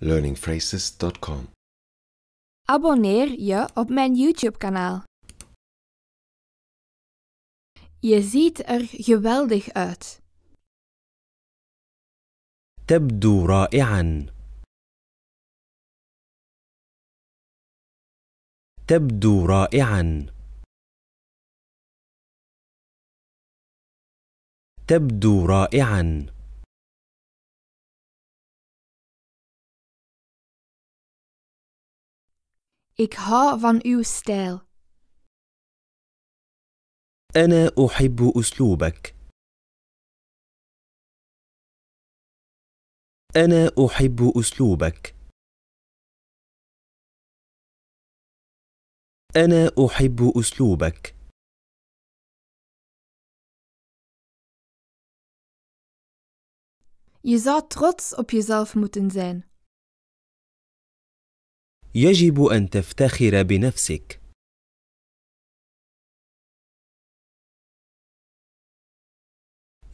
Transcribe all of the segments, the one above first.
learningphrases.com. Abonneer je op mijn YouTube-kanaal. Je ziet er geweldig uit. تبدو رائعا. تبدو رائعا. تبدو رائعا Ik hou van uw stijl. أنا أحب أسلوبك. أنا أحب أسلوبك. أنا أحب أسلوبك. Je zou trots op jezelf moeten zijn. يجب أن تفتخر بنفسك.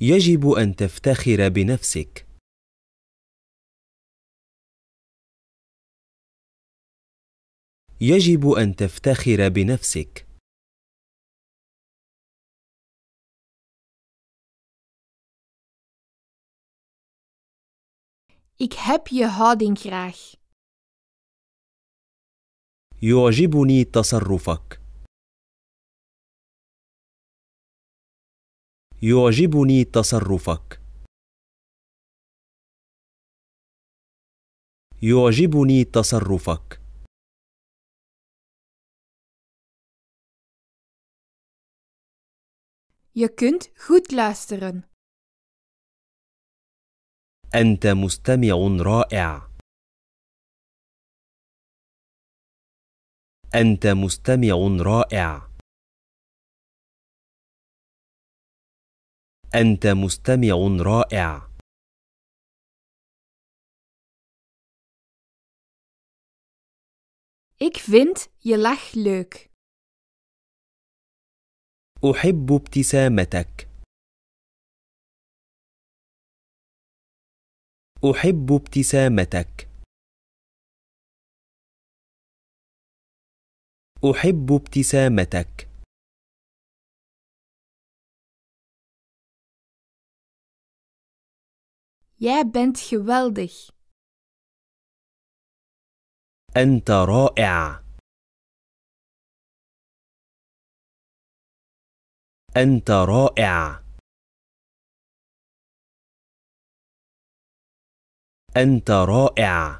يجب أن تفتخر بنفسك. يجب أن تفتخر بنفسك. Ik heb je houding graag. يعجبني تصرفك يعجبني تصرفك يعجبني تصرفك Je kunt goed luisteren. أنت مستمع رائع. أنت مستمع رائع أنت مستمع رائع Ik vind je lach leuk. أحب ابتسامتك. أحب ابتسامتك. أحب ابتسامتك يا بنت geweldig. أنت رائع. أنت رائع. أنت رائع.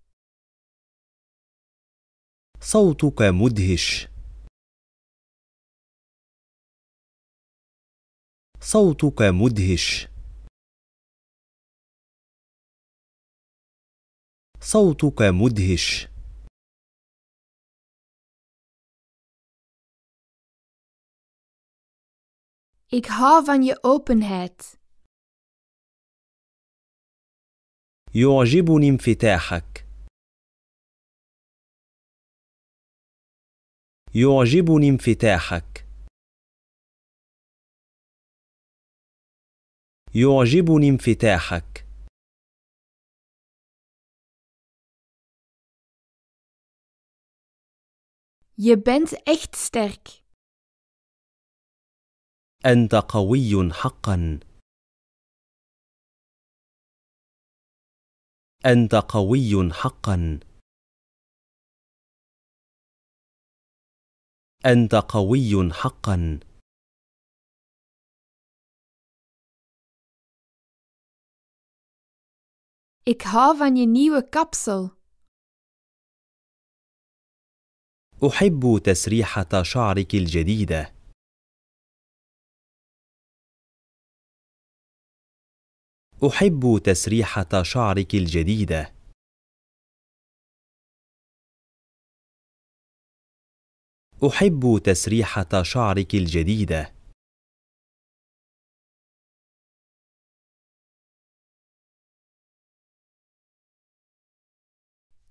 صوتك مدهش صوتك مدهش صوتك مدهش Ik hou van je openheid. يعجبني انفتاحك. يعجبني انفتاحك يعجبني انفتاحك Je bent echt sterk. أنت قوي حقا. أنت قوي حقا. انت قوي حقا Ik hou van je nieuwe kapsel. أحب تسريحة شعرك الجديدة. أحب تسريحة شعرك الجديدة. احب تسريحه شعرك الجديده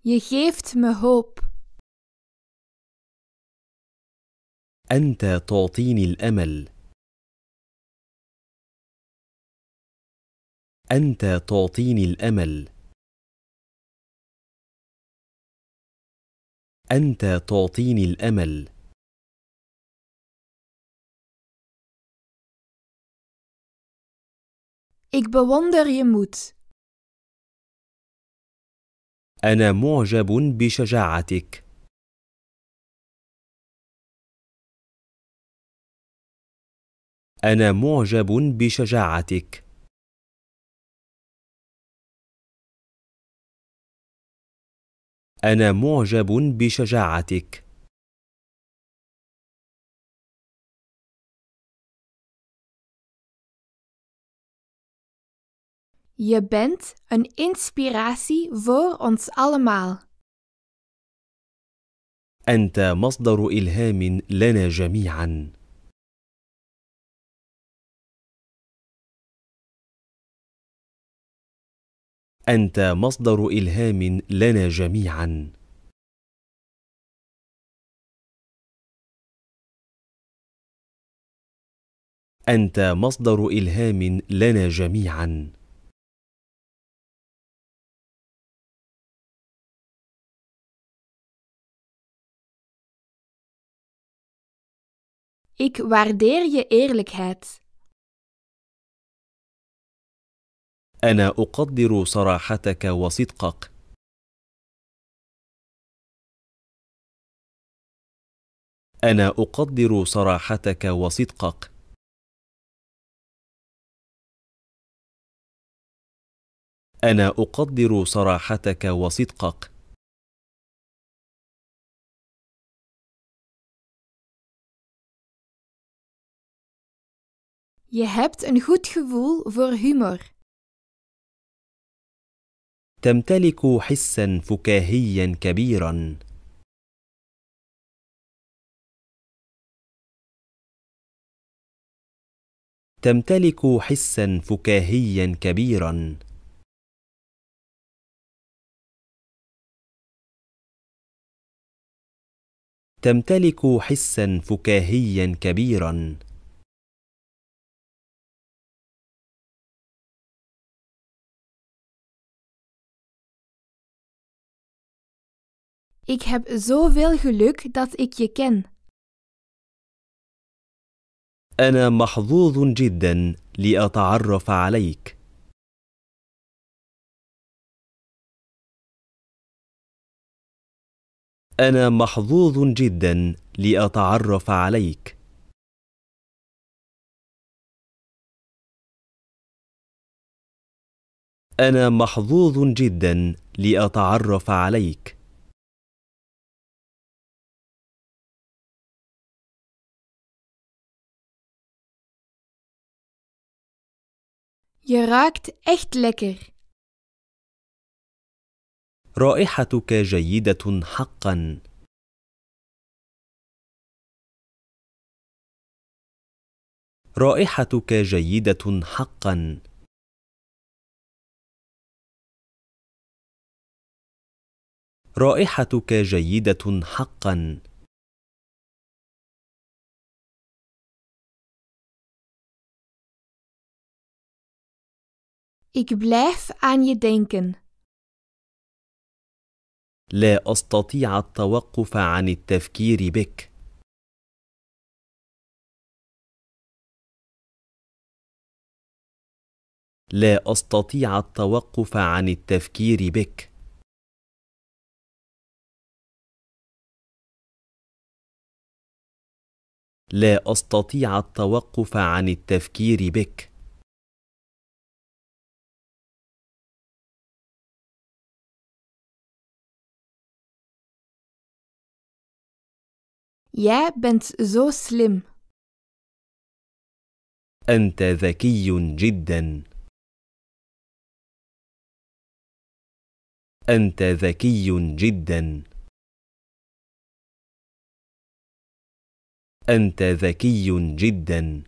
يخيفت مهوب أنت تعطيني الأمل. أنت تعطيني الأمل. أنت تعطيني الأمل. Ik bewonder je moed. أنا معجب بشجاعتك. أنا معجب بشجاعتك. أنا معجب بشجاعتك. Je bent een inspiratie voor ons allemaal. أنت مصدر إلهام لنا جميعا. أنت مصدر إلهام لنا جميعا. أنت مصدر إلهام لنا جميعا. Ik waardeer je eerlijkheid. أنا أقدر صراحتك وصدقك. أنا أقدر صراحتك وصدقك. أنا أقدر صراحتك وصدقك. Je hebt een goed gevoel voor humor. تمتلك حسا فكاهيا كبيرا تمتلك حسا فكاهيا كبيرا تمتلك حسا فكاهيا كبيرا Ik heb zoveel geluk dat ik je ken. أنا محظوظ جدا لأتعرف عليك. أنا محظوظ جدا لأتعرف عليك. أنا محظوظ جدا لأتعرف عليك. Je ruikt echt lekker. رائحتك جيدة حقا. رائحتك جيدة حقا. رائحتك جيدة حقا. Ik blijf aan je denken. لا أستطيع التوقف عن التفكير بك. لا أستطيع التوقف عن التفكير بك. لا أستطيع التوقف عن التفكير بك. Jij bent zo slim. أنت ذكي جدا. أنت ذكي جدا. أنت ذكي جدا.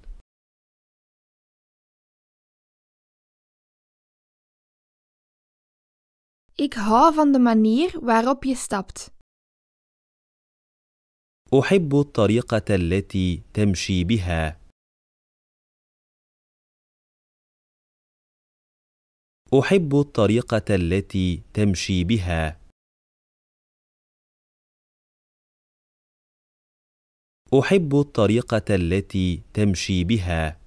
Ik hou van de manier waarop je stapt. احب الطريقه التي تمشي بها احب الطريقه التي تمشي بها احب الطريقه التي تمشي بها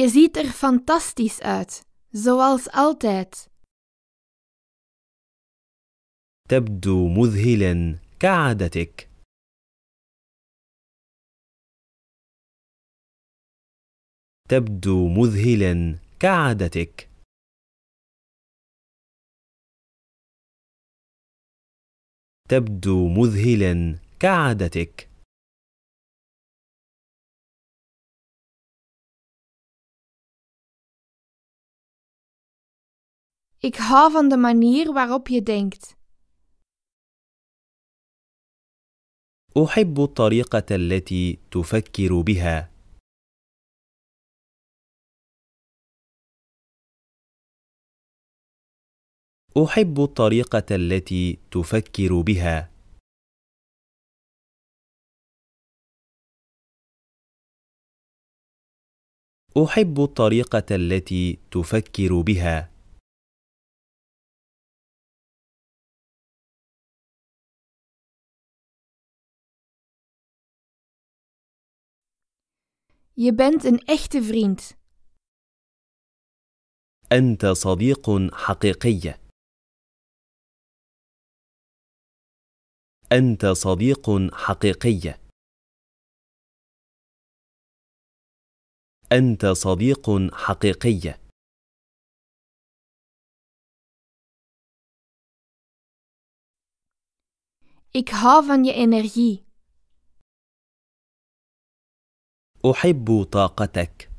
Je ziet er fantastisch uit. Zoals altijd. تبدو مذهلا كعادتك. تبدو مذهلا كعادتك. تبدو مذهلا كعادتك. Ik hou van de manier waarop je denkt. أحب الطريقة التي تفكر بها. أحب الطريقة التي تفكر بها. أحب الطريقة التي تفكر بها. Je bent een echte vriend. أنت صديق حقيقي. أنت صديق حقيقي. أنت صديق حقيقي. Ik hou van je energie. أحب طاقتك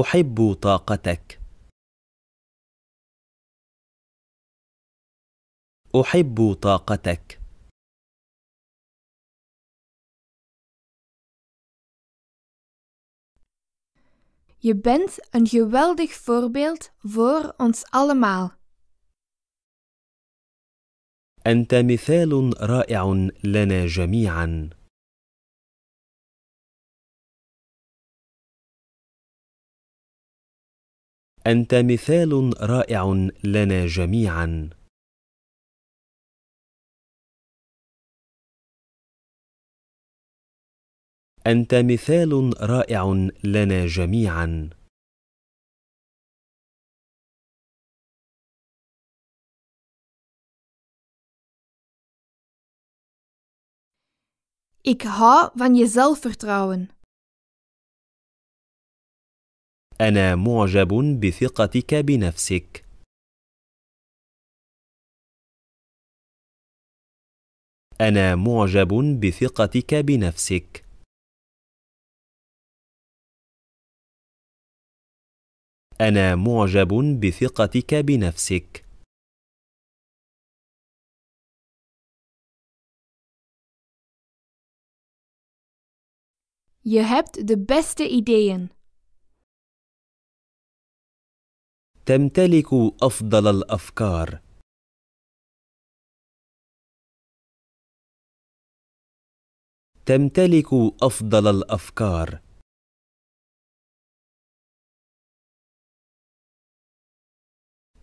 أحب طاقتك أحب طاقتك Je bent een geweldig voorbeeld voor ons allemaal. انت مثال رائع لنا جميعا انت مثال رائع لنا جميعا انت مثال رائع لنا جميعا Ik hou van je zelfvertrouwen. أنا معجب بثقتك بنفسك. أنا معجب بثقتك بنفسك. أنا معجب بثقتك بنفسك. Je hebt de beste ideeën. تمتلك أفضل الأفكار. تمتلك أفضل الأفكار.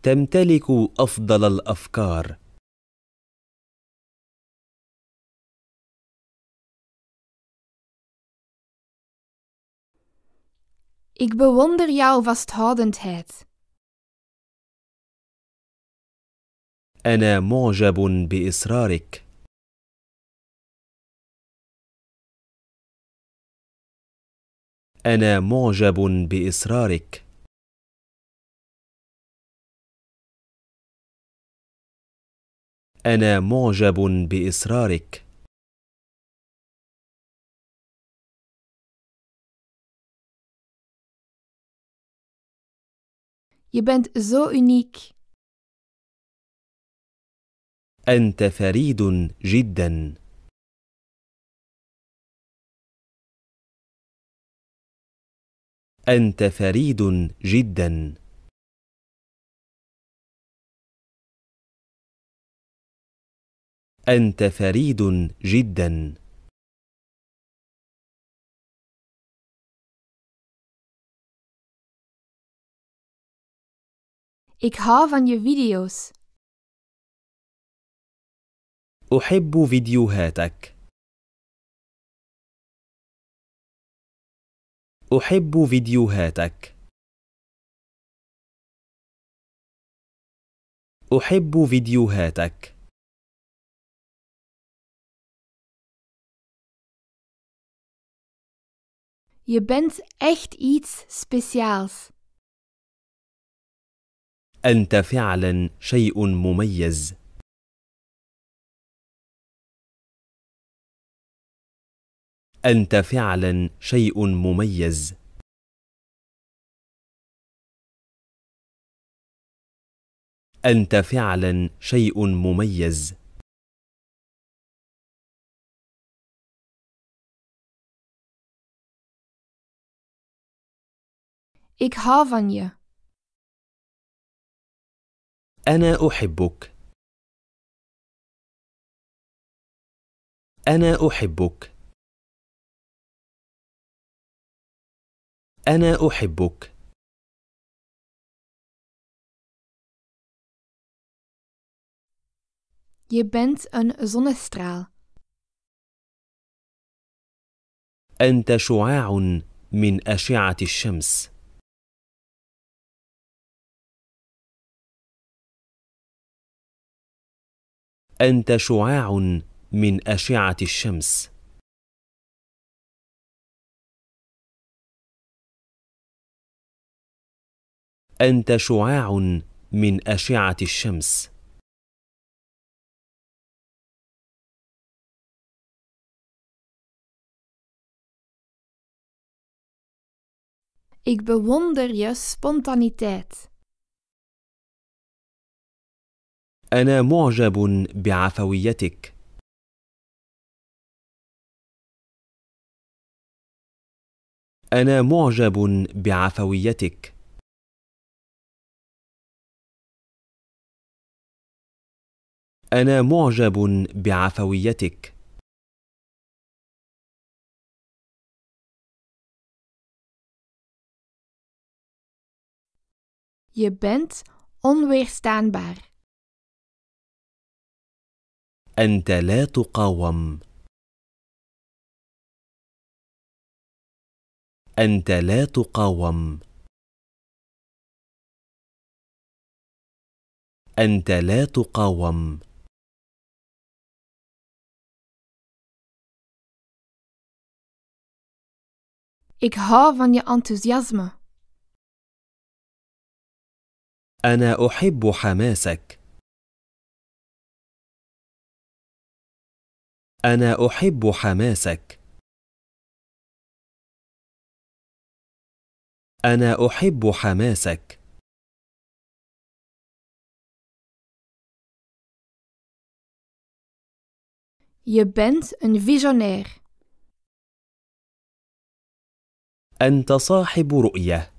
تمتلك أفضل الأفكار. Ik bewonder jouw vasthoudendheid. أنا معجب بإصرارك. أنا معجب بإصرارك. أنا معجب بإصرارك. Je bent zo uniek. أنت فريد جدا. أنت فريد جدا. أنت فريد جداً Ik hou van je video's. أحب فيديوهاتك. أحب فيديوهاتك. أحب فيديوهاتك. Je bent echt iets speciaals. انت فعلا شيء مميز انت فعلا شيء مميز انت فعلا شيء مميز Ik hou van je. أنا أحبك أنا أحبك أنا أحبك Je bent een zonnestraal. أنت شعاع من أشعة الشمس. انت شعاع من اشعه الشمس انت شعاع من اشعه الشمس Ik bewonder je spontaniteit. انا معجب بعفويتك انا معجب بعفويتك أنا معجب بعفويتك. Je bent onweerstaanbaar. انت لا تقاوم انت لا تقاوم انت لا تقاوم Ik hou van je enthousiasme. أنا أحب حماسك. أنا أحب حماسك أنا أحب حماسك Je bent een visionair. أنت صاحب رؤية.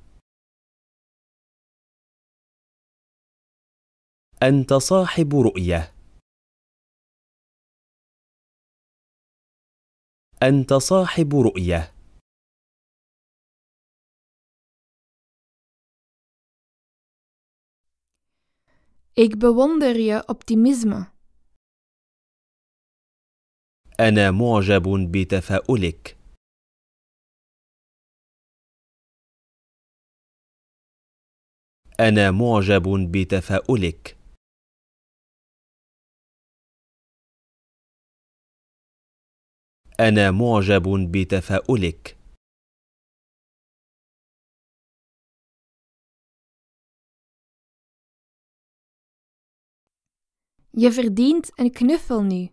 أنت صاحب رؤية. أنت صاحب رؤية Ik bewonder je optimisme. أنا معجب بتفاؤلك. أنا معجب بتفاؤلك. انا معجب بتفاؤلك Je verdient een knuffel nu.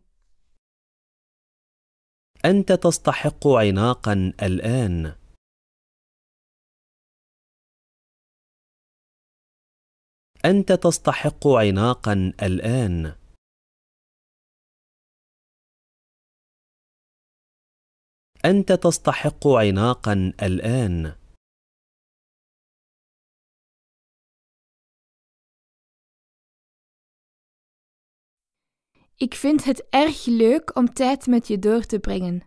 أنت تستحق عناقا الآن. أنت تستحق عناقا الآن. انت تستحق عناقا الان Ik vind het erg leuk om tijd met je door te brengen.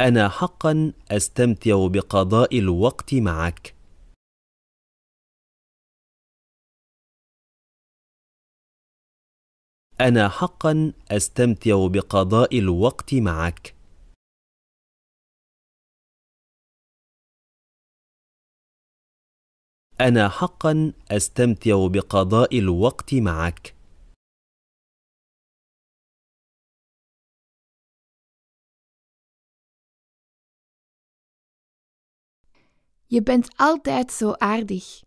أنا حقا أستمتع بقضاء الوقت معك. أنا حقا أستمتع بقضاء الوقت معك. انا حقا استمتع بقضاء الوقت معك Je bent altijd zo aardig.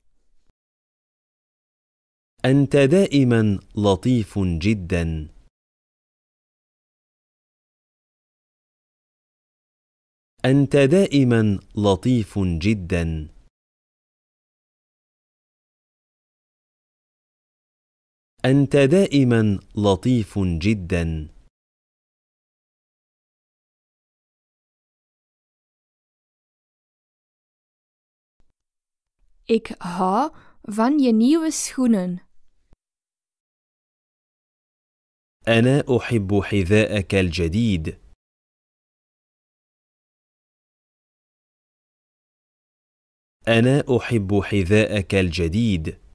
أنت دائما لطيف جدا. أنت دائما لطيف جدا. انت دائما لطيف جدا Ik hou van je nieuwe schoenen. أنا أحب حذاءك الجديد. أنا أحب حذاءك الجديد.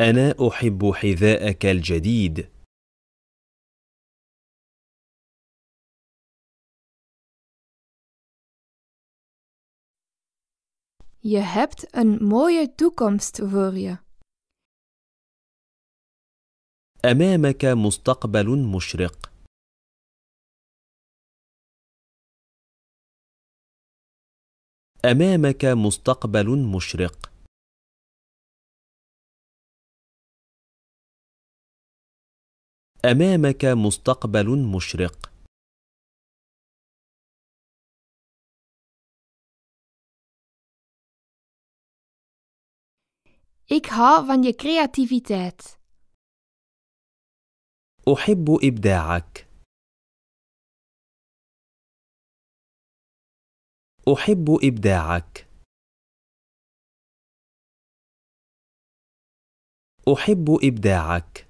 أنا أحب حذاءك الجديد. Je hebt een mooie toekomst voor je. أمامك مستقبل مشرق. أمامك مستقبل مشرق. امامك مستقبل مشرق Ik hou van je creativiteit. أحب إبداعك. أحب إبداعك. أحب إبداعك.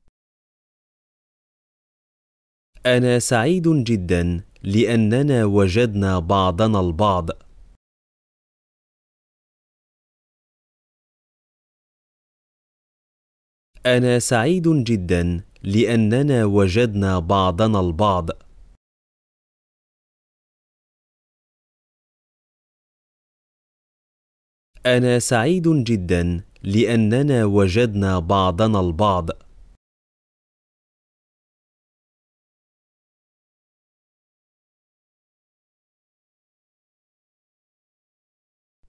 انا سعيد جدا لاننا وجدنا بعضنا البعض انا سعيد جدا لاننا وجدنا بعضنا البعض انا سعيد جدا لاننا وجدنا بعضنا البعض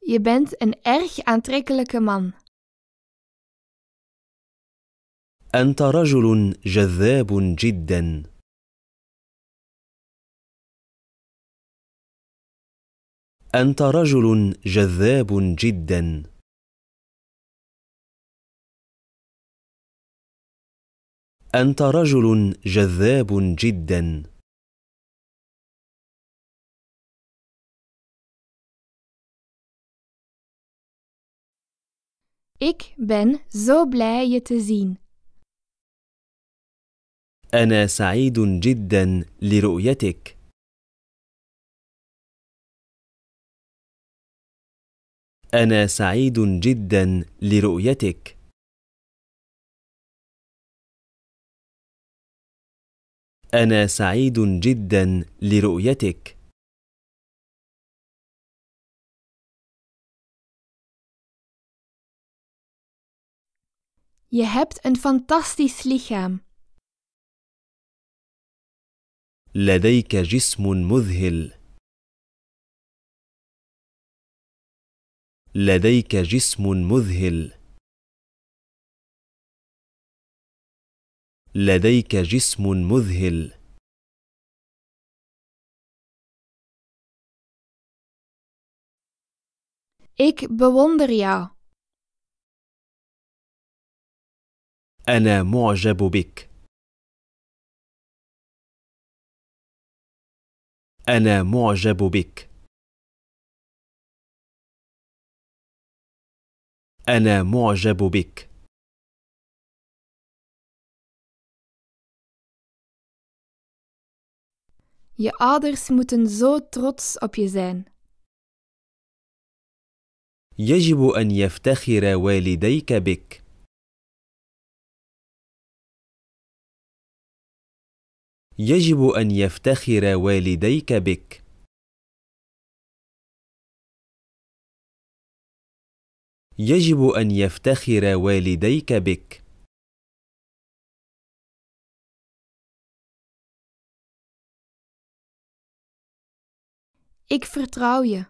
Je bent een erg aantrekkelijke man. أنت رجل جذاب جدا. أنت رجل جذاب جدا. أنت رجل جذاب جداً Ik ben zo blij je te zien. أنا سعيد جدا لرؤيتك. أنا سعيد جدا لرؤيتك. أنا سعيد جدا لرؤيتك. Je hebt een fantastisch lichaam. لديك جسم مذهل. لديك جسم مذهل. لديك جسم مذهل. Ik bewonder jou. انا معجب بك انا معجب بك انا معجب بك Je ouders moeten zo trots op je zijn. يجب أن يفتخر والديك بك. يجب أن يفتخر والديك بك. يجب أن يفتخر والديك بك. Ik vertrouw je.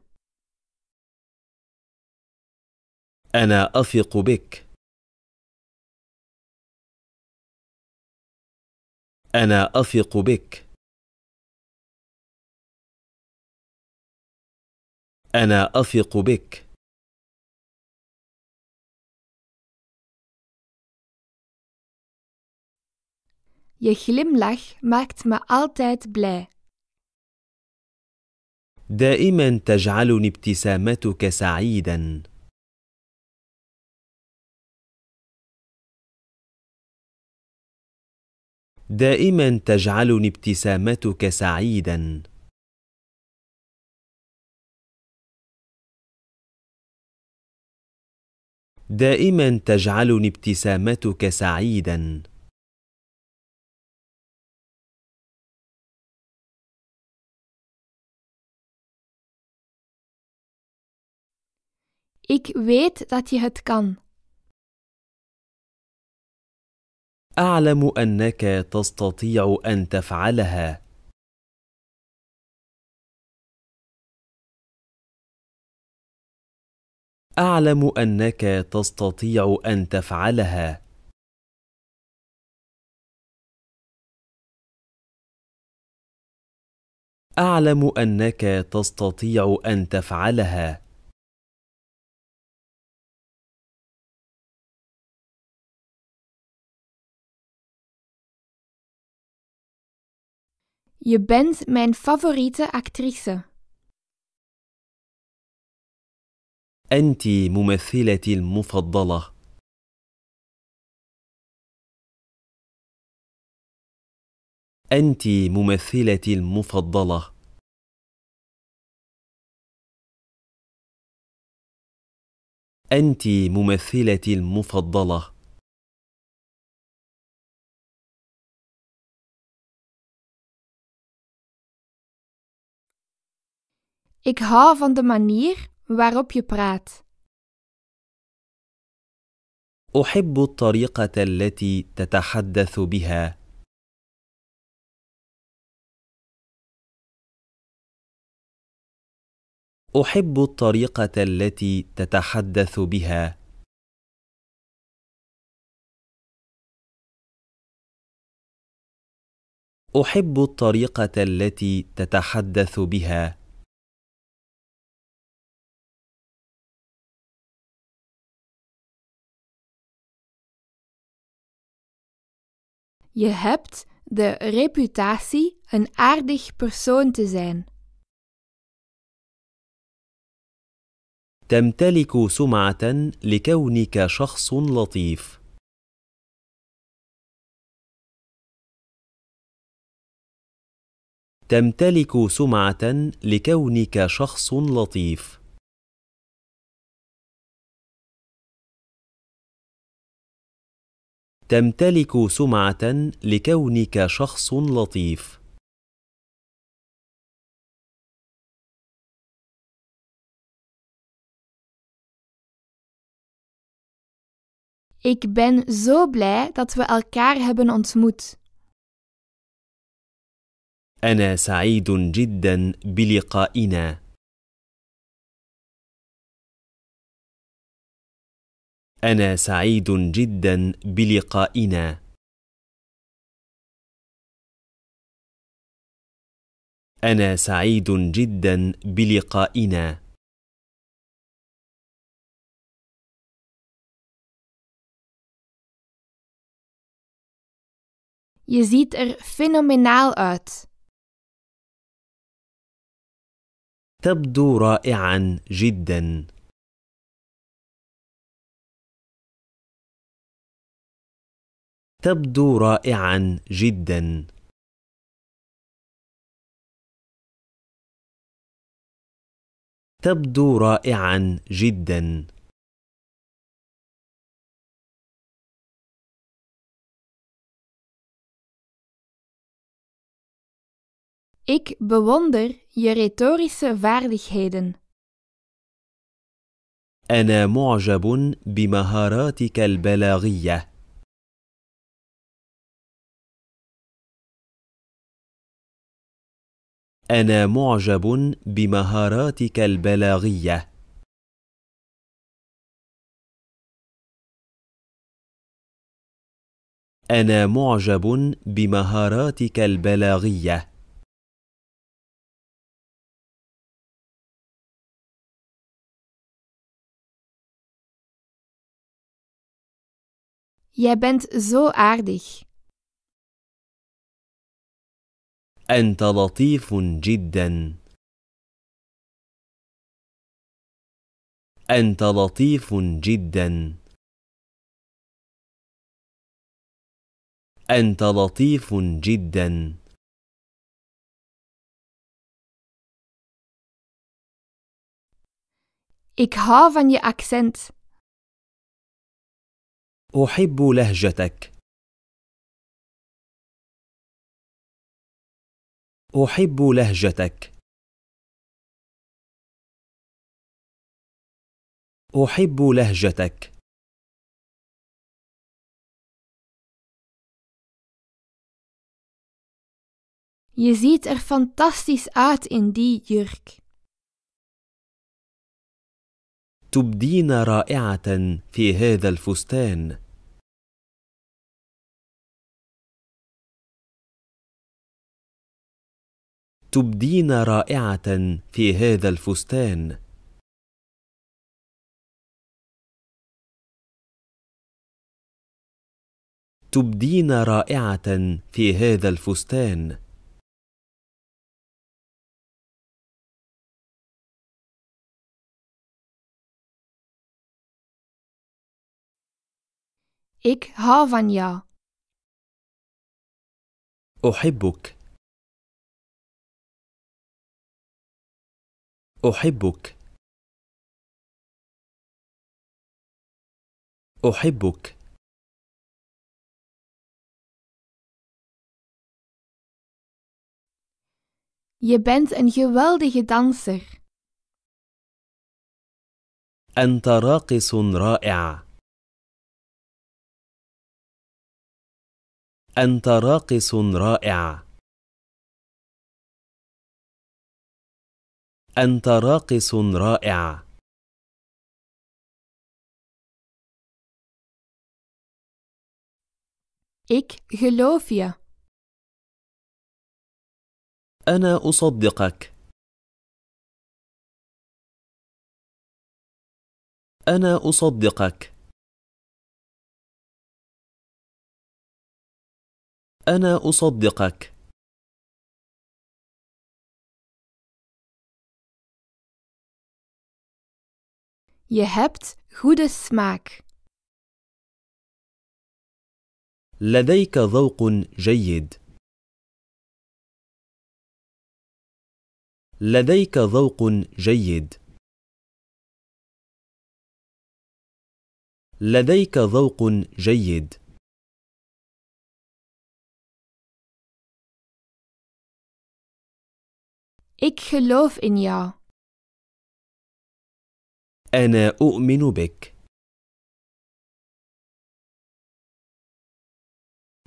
أنا أثق بك. انا اثق بك انا اثق بك Je glimlach maakt me altijd blij. دائما تجعلني ابتسامتك سعيداً. دائما تجعلني ابتسامتك سعيدا دائما تجعلني ابتسامتك سعيدا Ik weet dat je het kan. اعلم انك تستطيع ان تفعلها اعلم انك تستطيع ان تفعلها اعلم انك تستطيع ان تفعلها Je bent mijn favoriete actrice. أنت ممثلتي المفضلة. أنت ممثلتي المفضلة. أنت ممثلتي المفضلة. Ik hou van de manier waarop je praat. أحب الطريقة التي تتحدث بها. أحب الطريقة التي تتحدث بها. أحب الطريقة التي تتحدث بها. Je hebt de reputatie een aardig persoon te zijn. تمتلك سمعة لكونك شخص لطيف. تمتلك سمعة لكونك شخص لطيف. تمتلك سمعة لكونك شخص لطيف Ik ben zo blij dat we elkaar hebben ontmoet. أنا سعيد جدا بلقائنا. انا سعيد جدا بلقائنا انا سعيد جدا بلقائنا Je ziet er fenomenaal uit. تبدو رائعا جدا. تبدو رائعا جدا تبدو رائعا جدا Ik bewonder je retorische vaardigheden. أنا معجب بمهاراتك البلاغية. انا معجب بمهاراتك البلاغيه انا معجب بمهاراتك البلاغيه Jij bent zo aardig. انت لطيف جدا انت لطيف جدا انت لطيف جدا Ik hou van je accent. أحب لهجتك. أحب لهجتك أحب لهجتك Je ziet er fantastisch uit in die jurk. تبدين رائعة في هذا الفستان. تبدين رائعة في هذا الفستان تبدين رائعة في هذا الفستان Ik hou van jou. أحبك أحبك Je bent een geweldige danser. أنت راقص رائع Ik geloof je. أنا أصدقك. أنا أصدقك. أنا أصدقك. Je hebt goede smaak. لديك ذوق جيد. لديك ذوق جيد. لديك ذوق جيد. Ik geloof in jou. أنا أؤمن بك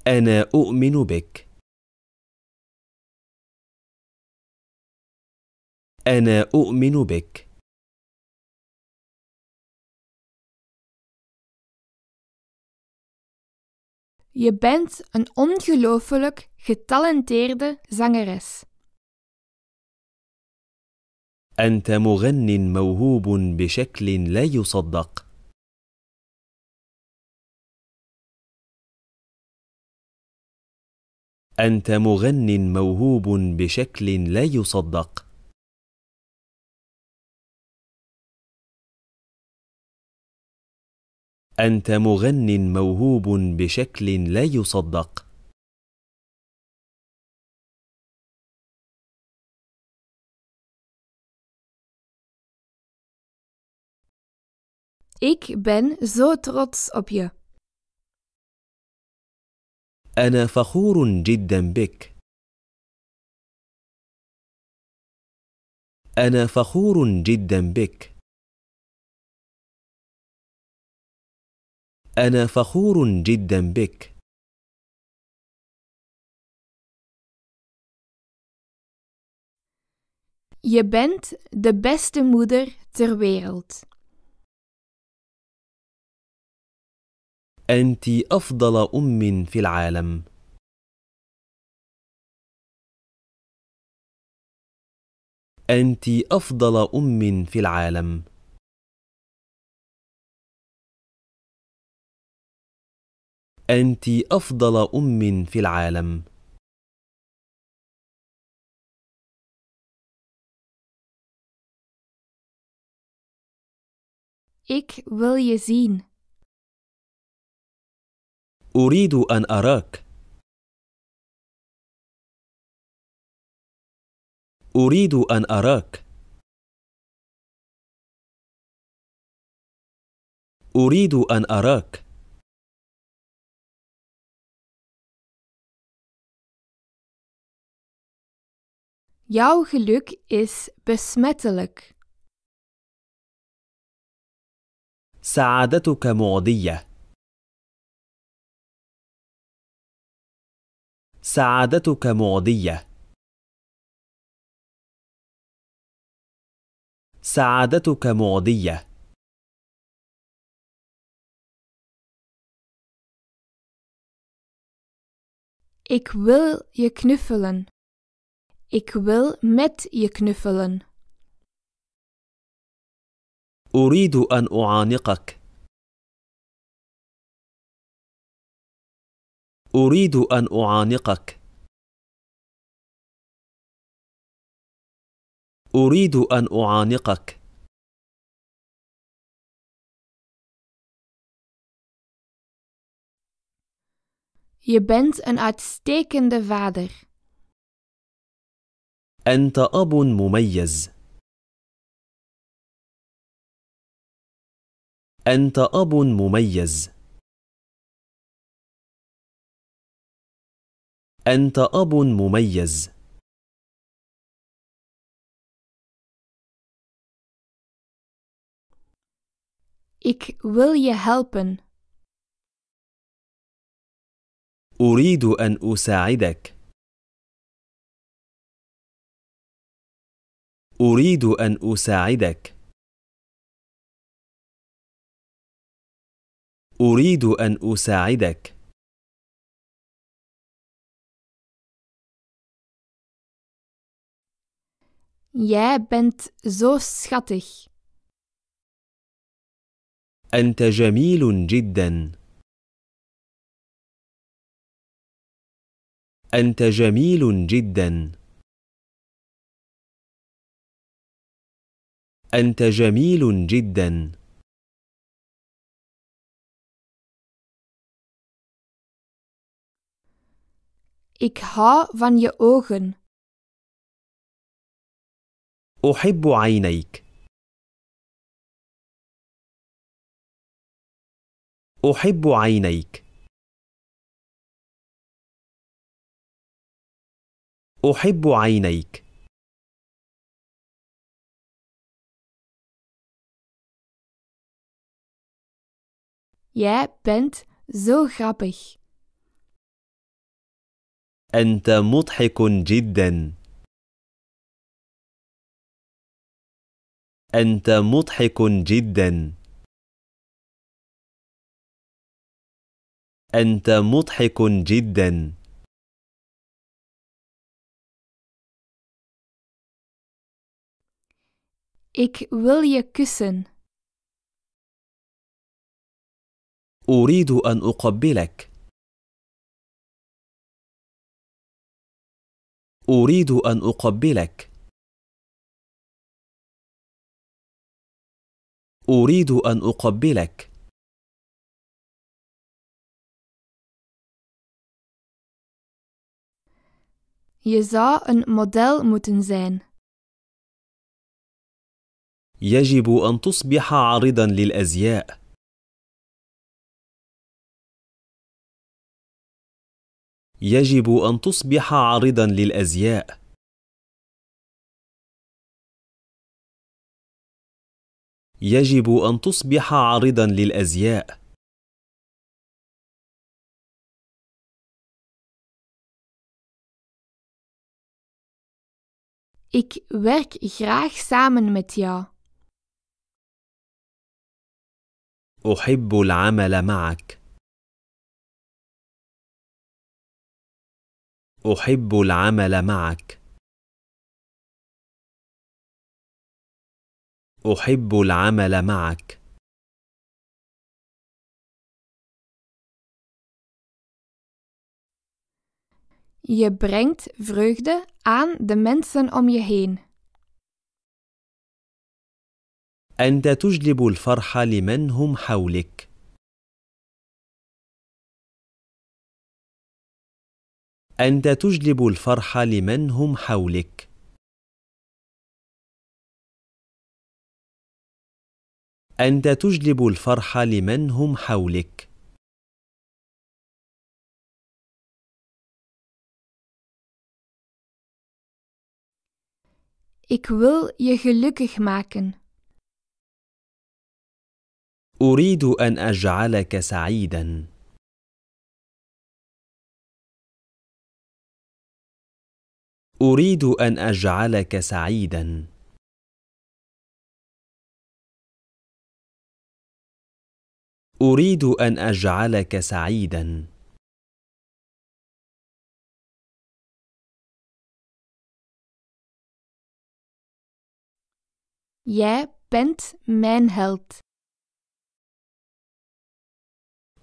أنا أؤمن بك أنا أؤمن بك Je bent een ongelooflijk getalenteerde zangeres. انت مغن موهوب بشكل لا يصدق انت مغن موهوب بشكل لا يصدق انت مغن موهوب بشكل لا يصدق Ik ben zo trots op je. أنا فخور جدا بك. أنا فخور جدا بك. أنا فخور جدا بك. Je bent de beste moeder ter wereld. انت افضل ام في العالم انت افضل ام في العالم انت افضل ام في العالم Ik wil je zien. أريد أن أراك أريد أن أراك أريد أن أراك Jouw geluk is besmettelijk. سعادتك معدية. سعادتك معدية سعادتك معدية Ik wil je knuffelen. Ik wil met je knuffelen. أريد أن أعانقك. أريد أن أعانقك أريد أن أعانقك Je bent een uitstekende vader. أنت أب مميز. أنت أب مميز. أنت أب مميز Ik wil je helpen. أريد أن أساعدك. أريد أن أساعدك. أريد أن أساعدك. Jij bent zo schattig. أنت جميل جدا. أنت جميل جدا. أنت جميل جدا. Ik hou van je ogen. أحب عينيك أحب عينيك أحب عينيك يا بنت زو غابيخ أنت مضحك جدا. أنت مضحك جدا أنت مضحك جدا Ik wil je kussen. أريد أن أقبلك. أريد أن أقبلك. أريد أن أقبلك يجب أن تصبح عارضا للأزياء. يجب أن تصبح عارضا للأزياء. يجب ان تصبح عارضا للازياء Ik werk graag samen met jou. أحب العمل معك. أحب العمل معك. احب العمل معك Je brengt vreugde aan de mensen om je heen. أنت تجلب الفرح لمن هم حولك. أنت تجلب الفرح لمن هم حولك. أنت تجلب الفرح لمن هم حولك Ik wil je gelukkig maken. أريد أن أجعلك سعيدا. أريد أن أجعلك سعيداً. اريد ان اجعلك سعيدا Jij bent mijn held.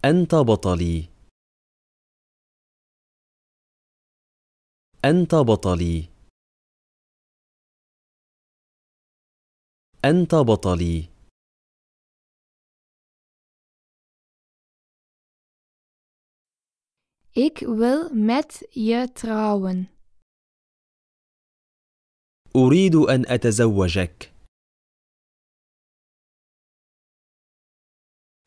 أنت بطلي. أنت بطلي. أنت بطلي. Ik wil met je trouwen. أريد أن أتزوجك.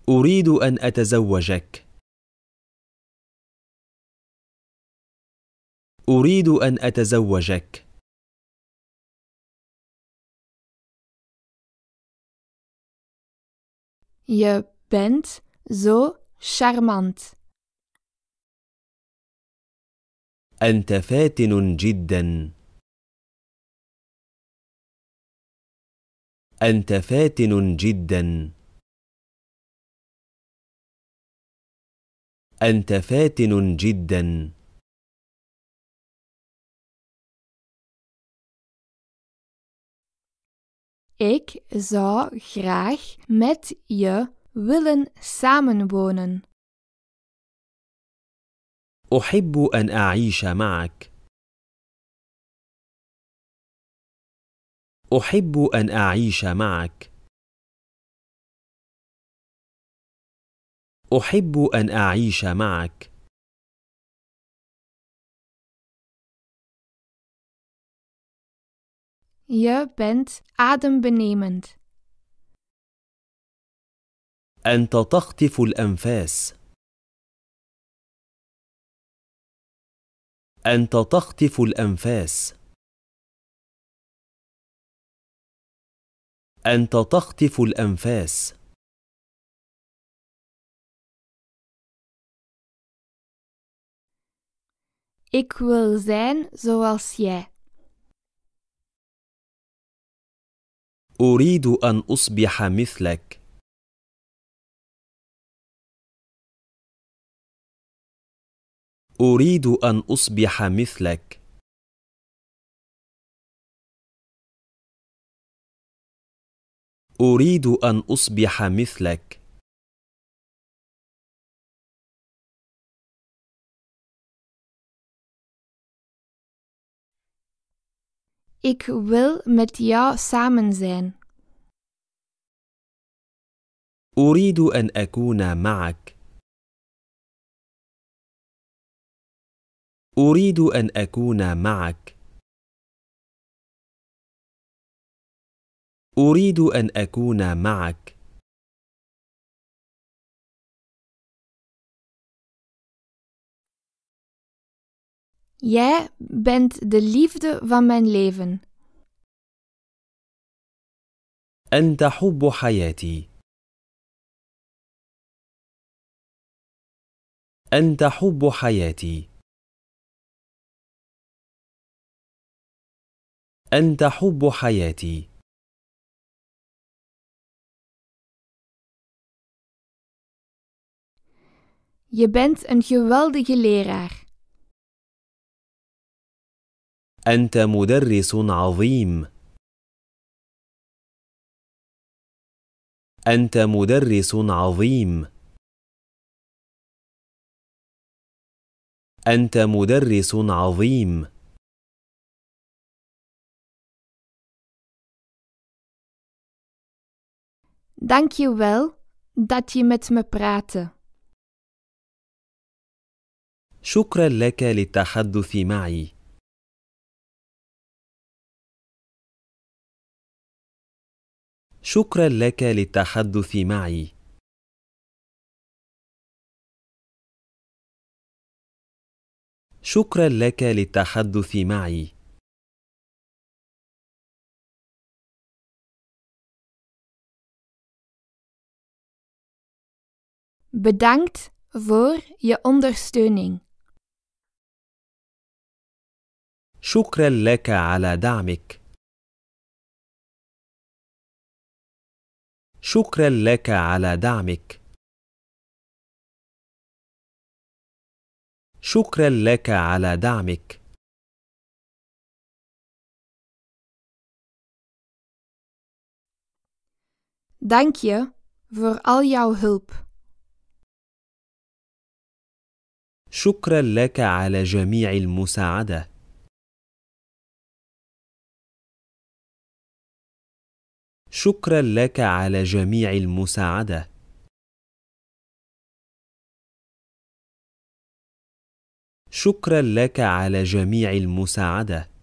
أريد أن أتزوجك. أريد أن أتزوجك. Je bent zo charmant. انت فاتن جدا انت فاتن جدا انت فاتن جدا Ik zou graag met je willen samenwonen. احب ان اعيش معك احب ان اعيش معك احب ان اعيش معك Je bent adembenemend. أنت تخطف الأنفاس. انت تخطف الانفاس انت تخطف الانفاس Ik wil zijn zoals jij. أريد أن أصبح مثلك. أريد أن أصبح مثلك أريد أن أصبح مثلك Ik wil met jou samen zijn. أريد أن أكون معك. أريد أن أكون معك. أريد أن أكون معك. Jij bent de liefde van mijn leven. أنت حب حياتي. أنت حب حياتي. أنت حب حياتي Je bent een geweldige leraar. أنت مدرس عظيم. أنت مدرس عظيم. أنت مدرس عظيم. Dank je wel dat je met me praatte. شكرا لك للتحدث معي. شكرا لك للتحدث معي. شكرا لك للتحدث معي Bedankt voor je ondersteuning. شكرا لك على دعمك. شكرا لك على دعمك. شكرا لك على دعمك. Dank je voor al jouw hulp. شكرا لك على جميع المساعده شكرا لك على جميع المساعده شكرا لك على جميع المساعده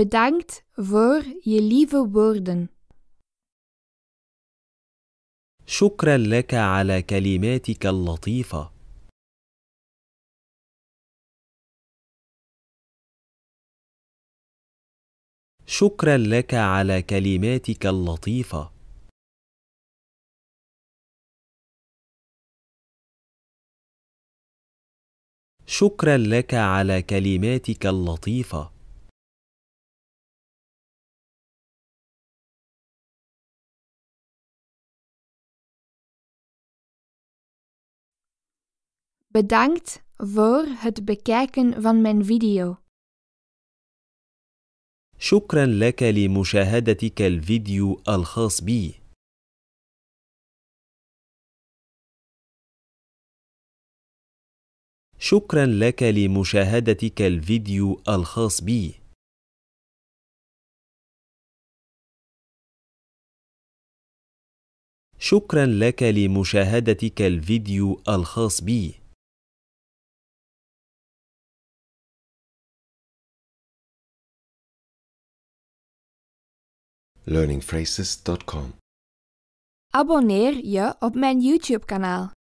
Bedankt voor je lieve woorden. شكرا لك على كلماتك اللطيفة. شكرا لك على كلماتك اللطيفة. شكرا لك على كلماتك اللطيفه Bedankt voor het bekijken van mijn video. شكرا لك لمشاهدتك الفيديو الخاص بي شكرا لك لمشاهدتك الفيديو الخاص بي شكرا لك لمشاهدتك الفيديو الخاص بي learningphrases.com. Abonneer je op mijn YouTube-kanaal.